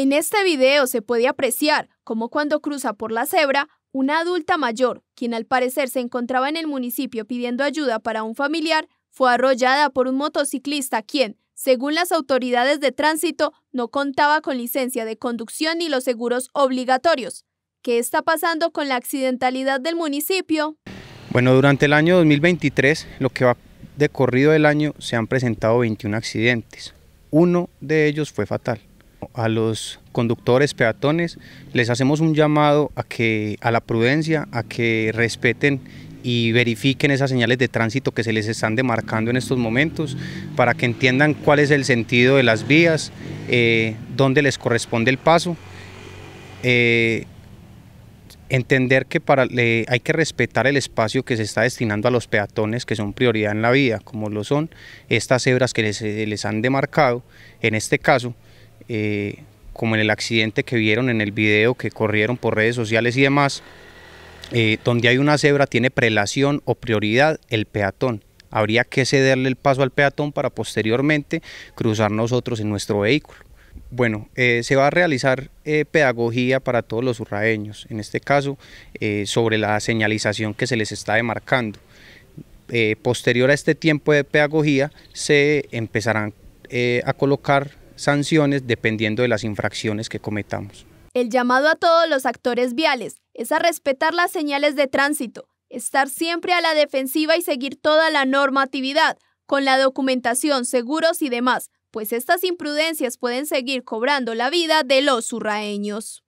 En este video se puede apreciar cómo cuando cruza por la cebra, una adulta mayor, quien al parecer se encontraba en el municipio pidiendo ayuda para un familiar, fue arrollada por un motociclista quien, según las autoridades de tránsito, no contaba con licencia de conducción ni los seguros obligatorios. ¿Qué está pasando con la accidentalidad del municipio? Bueno, durante el año 2023, lo que va de corrido del año, se han presentado 21 accidentes. Uno de ellos fue fatal a los conductores, peatones, les hacemos un llamado a, que, a la prudencia, a que respeten y verifiquen esas señales de tránsito que se les están demarcando en estos momentos para que entiendan cuál es el sentido de las vías, eh, dónde les corresponde el paso. Eh, entender que para, hay que respetar el espacio que se está destinando a los peatones que son prioridad en la vía, como lo son estas hebras que se les han demarcado en este caso. Eh, como en el accidente que vieron en el video que corrieron por redes sociales y demás, eh, donde hay una cebra tiene prelación o prioridad el peatón. Habría que cederle el paso al peatón para posteriormente cruzar nosotros en nuestro vehículo. Bueno, eh, se va a realizar pedagogía para todos los urraeños, en este caso sobre la señalización que se les está demarcando. posterior a este tiempo de pedagogía se empezarán a colocar sanciones dependiendo de las infracciones que cometamos. El llamado a todos los actores viales es a respetar las señales de tránsito, estar siempre a la defensiva y seguir toda la normatividad, con la documentación, seguros y demás, pues estas imprudencias pueden seguir cobrando la vida de los surraeños.